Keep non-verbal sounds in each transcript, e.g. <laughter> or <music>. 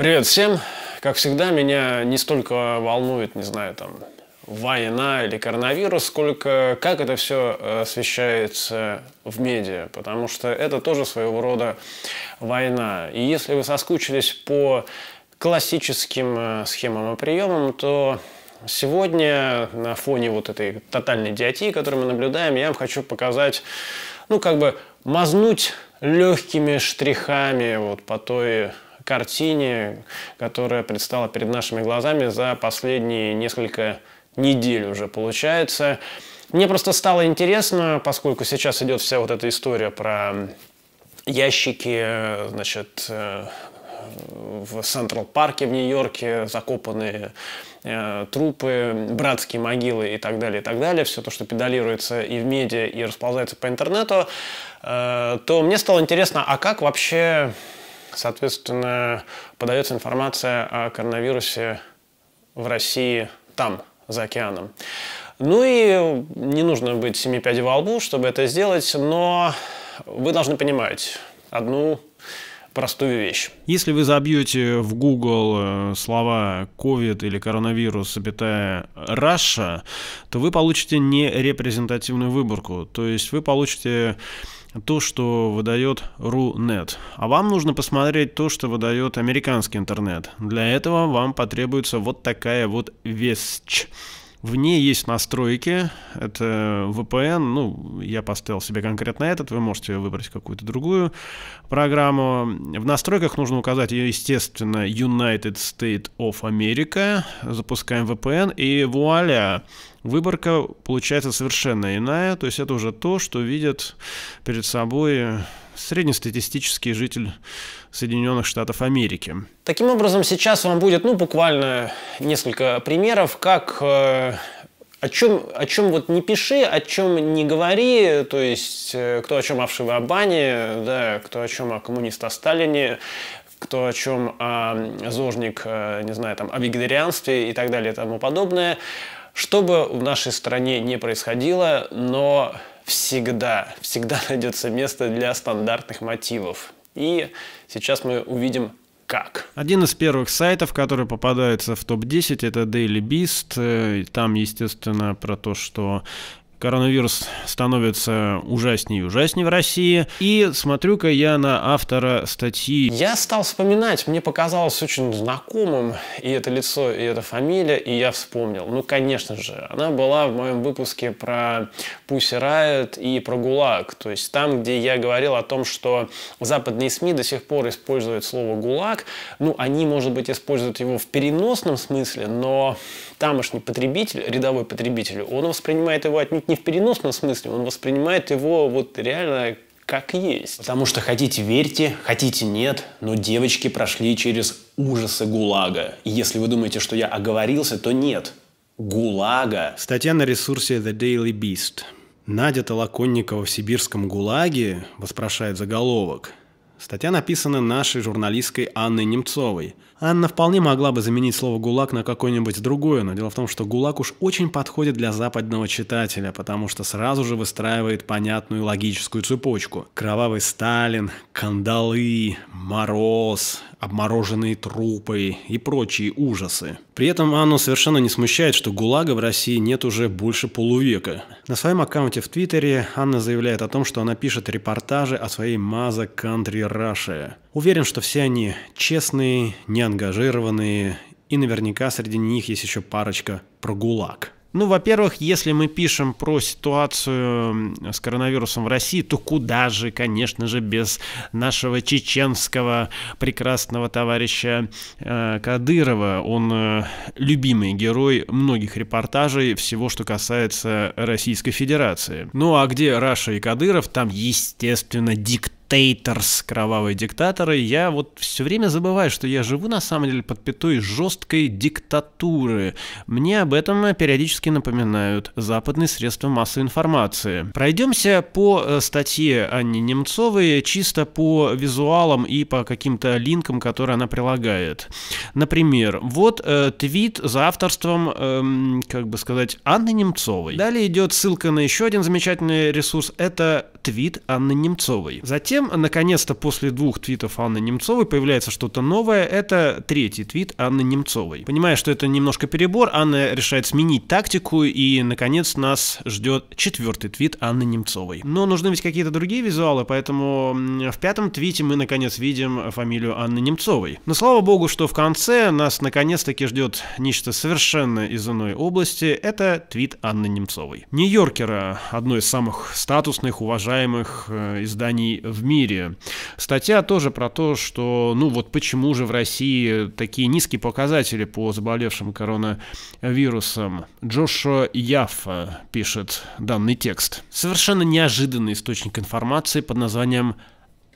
Привет всем! Как всегда, меня не столько волнует, не знаю, там, война или коронавирус, сколько как это все э, освещается в медиа, потому что это тоже своего рода война. И если вы соскучились по классическим э, схемам и приемам, то сегодня на фоне вот этой тотальной идиотии, которую мы наблюдаем, я вам хочу показать, ну, как бы мазнуть легкими штрихами вот по той картине, которая предстала перед нашими глазами за последние несколько недель уже получается. Мне просто стало интересно, поскольку сейчас идет вся вот эта история про ящики, значит, э, в Централ-парке в Нью-Йорке, закопанные э, трупы, братские могилы и так далее, и так далее, все то, что педалируется и в медиа, и расползается по интернету, э, то мне стало интересно, а как вообще Соответственно, подается информация о коронавирусе в России там, за океаном. Ну и не нужно быть семи пядей во лбу, чтобы это сделать, но вы должны понимать одну простую вещь. Если вы забьете в Google э, слова COVID или коронавирус, обитая Russia, то вы получите не репрезентативную выборку. То есть вы получите то, что выдает RUNET. А вам нужно посмотреть то, что выдает американский интернет. Для этого вам потребуется вот такая вот весч. В ней есть настройки, это VPN, ну, я поставил себе конкретно этот, вы можете выбрать какую-то другую программу. В настройках нужно указать, естественно, United States of America, запускаем VPN, и вуаля, выборка получается совершенно иная, то есть это уже то, что видят перед собой среднестатистический житель Соединенных Штатов Америки. Таким образом, сейчас вам будет ну, буквально несколько примеров, как э, о чем, о чем вот не пиши, о чем не говори, то есть э, кто о чем о Вшивабане, да, кто о чем о коммуниста Сталине, кто о чем о а, зожник, э, не знаю, там, о вегетарианстве и так далее и тому подобное – что бы в нашей стране не происходило, но всегда, всегда <laughs> найдется место для стандартных мотивов. И сейчас мы увидим, как. Один из первых сайтов, который попадается в топ-10, это Daily Beast. Э, там, естественно, про то, что Коронавирус становится ужаснее и ужаснее в России. И смотрю-ка я на автора статьи. Я стал вспоминать, мне показалось очень знакомым и это лицо, и эта фамилия, и я вспомнил. Ну, конечно же, она была в моем выпуске про Пусси Райот и про ГУЛАГ. То есть там, где я говорил о том, что западные СМИ до сих пор используют слово «ГУЛАГ». Ну, они, может быть, используют его в переносном смысле, но тамошний потребитель, рядовой потребитель, он воспринимает его отнюдь не в переносном смысле, он воспринимает его вот реально как есть. Потому что хотите верьте, хотите нет, но девочки прошли через ужасы ГУЛАГа. И если вы думаете, что я оговорился, то нет. ГУЛАГа. Статья на ресурсе The Daily Beast. Надя Толоконникова в сибирском ГУЛАГе, воспрошает заголовок. Статья написана нашей журналисткой Анной Немцовой – Анна вполне могла бы заменить слово «гулаг» на какое-нибудь другое, но дело в том, что «гулаг» уж очень подходит для западного читателя, потому что сразу же выстраивает понятную логическую цепочку. Кровавый Сталин, кандалы, мороз, обмороженные трупы и прочие ужасы. При этом Анну совершенно не смущает, что ГУЛАГа в России нет уже больше полувека. На своем аккаунте в Твиттере Анна заявляет о том, что она пишет репортажи о своей Маза Country Russia. Уверен, что все они честные, неангажированные, и наверняка среди них есть еще парочка про ГУЛАГ. Ну, во-первых, если мы пишем про ситуацию э, с коронавирусом в России, то куда же, конечно же, без нашего чеченского прекрасного товарища э, Кадырова. Он э, любимый герой многих репортажей всего, что касается Российской Федерации. Ну а где Раша и Кадыров, там, естественно, диктатура Тейтерс, кровавые диктаторы, я вот все время забываю, что я живу на самом деле под пятой жесткой диктатуры. Мне об этом периодически напоминают западные средства массовой информации. Пройдемся по э, статье Анни Немцовой чисто по визуалам и по каким-то линкам, которые она прилагает. Например, вот э, твит за авторством, э, как бы сказать, Анны Немцовой. Далее идет ссылка на еще один замечательный ресурс, это твит Анны Немцовой. Затем, наконец-то, после двух твитов Анны Немцовой появляется что-то новое. Это третий твит Анны Немцовой. Понимая, что это немножко перебор, Анна решает сменить тактику и, наконец, нас ждет четвертый твит Анны Немцовой. Но нужны ведь какие-то другие визуалы, поэтому в пятом твите мы, наконец, видим фамилию Анны Немцовой. Но слава богу, что в конце нас, наконец-таки, ждет нечто совершенно из иной области. Это твит Анны Немцовой. Нью-Йоркера, одной из самых статусных, уважаемых уважаемых э, изданий в мире. Статья тоже про то, что, ну вот почему же в России такие низкие показатели по заболевшим коронавирусом. Джошуа Яффа пишет данный текст. Совершенно неожиданный источник информации под названием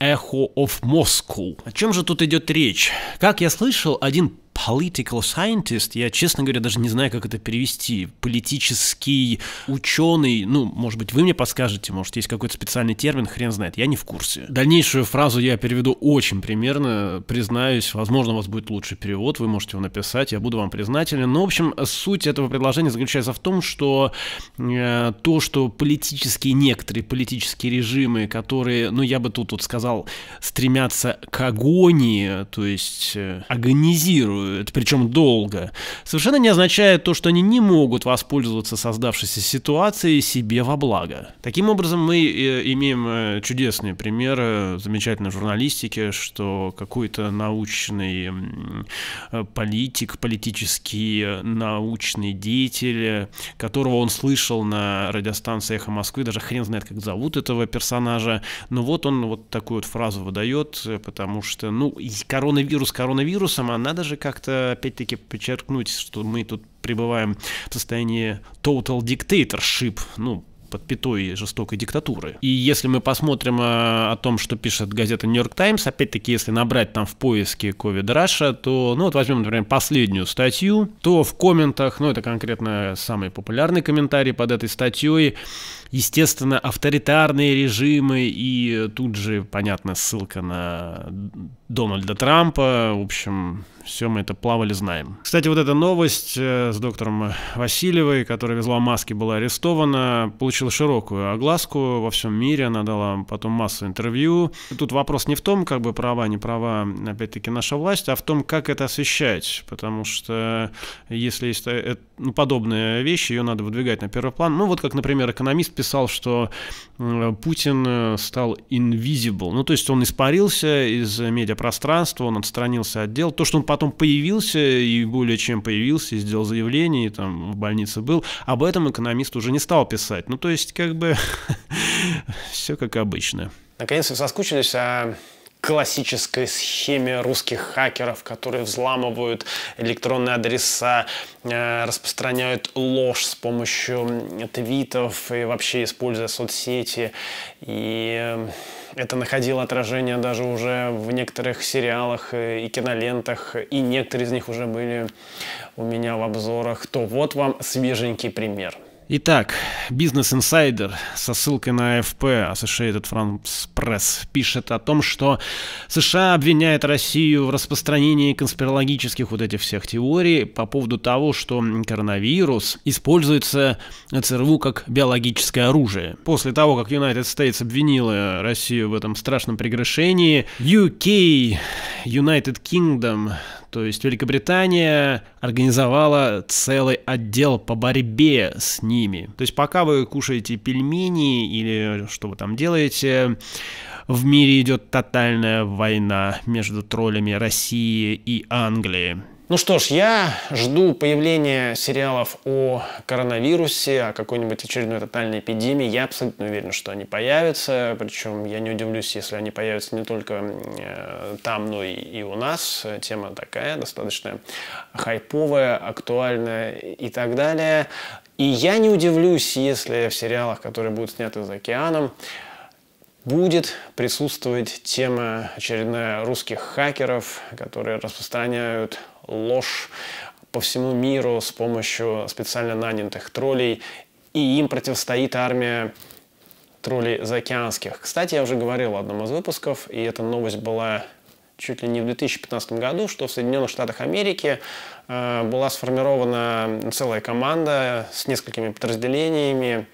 Эхо of Moscow. О чем же тут идет речь? Как я слышал, один political scientist, я, честно говоря, даже не знаю, как это перевести, политический ученый, ну, может быть, вы мне подскажете, может, есть какой-то специальный термин, хрен знает, я не в курсе. Дальнейшую фразу я переведу очень примерно, признаюсь, возможно, у вас будет лучший перевод, вы можете его написать, я буду вам признателен. Но, ну, в общем, суть этого предложения заключается в том, что э, то, что политические некоторые, политические режимы, которые, ну, я бы тут вот сказал, стремятся к агонии, то есть э, агонизируют действуют, причем долго, совершенно не означает то, что они не могут воспользоваться создавшейся ситуацией себе во благо. Таким образом, мы э, имеем э, чудесные примеры э, замечательной журналистики, что какой-то научный политик, политический научный деятель, которого он слышал на радиостанции «Эхо Москвы», даже хрен знает, как зовут этого персонажа, но вот он вот такую вот фразу выдает, потому что, ну, коронавирус коронавирусом, а надо же как как-то, опять-таки, подчеркнуть, что мы тут пребываем в состоянии total dictatorship, ну, под пятой жестокой диктатуры. И если мы посмотрим о, э, о том, что пишет газета «Нью-Йорк Таймс», опять-таки, если набрать там в поиске COVID Russia, то, ну вот возьмем, например, последнюю статью, то в комментах, ну это конкретно самый популярный комментарий под этой статьей, естественно, авторитарные режимы, и тут же, понятно, ссылка на Дональда Трампа, в общем, все мы это плавали, знаем. Кстати, вот эта новость э, с доктором Васильевой, которая везла маски, была арестована, получила широкую огласку во всем мире, она дала потом массу интервью. Тут вопрос не в том, как бы права, не права, опять-таки, наша власть, а в том, как это освещать, потому что если есть э, э, ну, подобные вещи, ее надо выдвигать на первый план. Ну вот как, например, экономист писал, писал, что э, Путин э, стал invisible. Ну, то есть он испарился из медиапространства, он отстранился от дел. То, что он потом появился, и более чем появился, и сделал заявление, и там в больнице был, об этом экономист уже не стал писать. Ну, то есть, как бы, <laughs> все как обычно. Наконец-то соскучились, а классической схеме русских хакеров, которые взламывают электронные адреса, э, распространяют ложь с помощью твитов и вообще используя соцсети. И э, это находило отражение даже уже в некоторых сериалах э, и кинолентах, и некоторые из них уже были у меня в обзорах, то вот вам свеженький пример. Итак, Business Insider со ссылкой на АФП, Associated France Press, пишет о том, что США обвиняет Россию в распространении конспирологических вот этих всех теорий по поводу того, что коронавирус используется ЦРУ как биологическое оружие. После того, как United States обвинила Россию в этом страшном прегрешении, UK, United Kingdom, то есть Великобритания организовала целый отдел по борьбе с ними. То есть пока вы кушаете пельмени или что вы там делаете, в мире идет тотальная война между троллями России и Англии. Ну что ж, я жду появления сериалов о коронавирусе, о какой-нибудь очередной тотальной эпидемии. Я абсолютно уверен, что они появятся. Причем я не удивлюсь, если они появятся не только э, там, но и, у нас. Тема такая достаточно хайповая, актуальная и так далее. И я не удивлюсь, если в сериалах, которые будут сняты за океаном, будет присутствовать тема очередная русских хакеров, которые распространяют ложь по всему миру с помощью специально нанятых троллей, и им противостоит армия троллей заокеанских. Кстати, я уже говорил в одном из выпусков, и эта новость была чуть ли не в 2015 году, что в Соединенных Штатах Америки э, была сформирована целая команда с несколькими подразделениями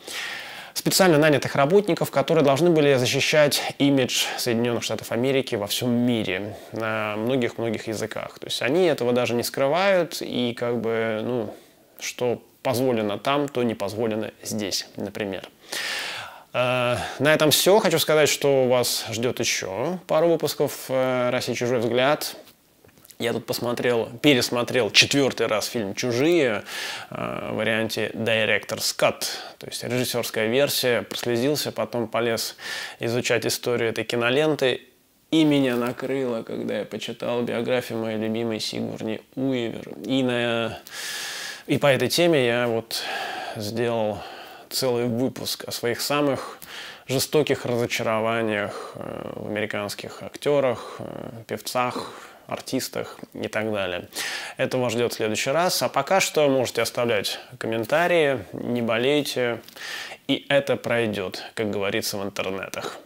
специально нанятых работников, которые должны были защищать имидж Соединенных Штатов Америки во всем мире на многих-многих языках. То есть они этого даже не скрывают, и как бы, ну, что позволено там, то не позволено здесь, например. Э, на этом все. Хочу сказать, что вас ждет еще пару выпусков э, «Россия. Чужой взгляд». Я тут посмотрел, пересмотрел четвертый раз фильм «Чужие» э, в варианте Director's Cut, то есть режиссерская версия, прослезился, потом полез изучать историю этой киноленты, и меня накрыло, когда я почитал биографию моей любимой Сигурни Уивер. И, на... и по этой теме я вот сделал целый выпуск о своих самых жестоких разочарованиях э, в американских актерах, э, певцах, артистах и так далее. Это вас ждет в следующий раз. А пока что можете оставлять комментарии, не болейте, и это пройдет, как говорится в интернетах.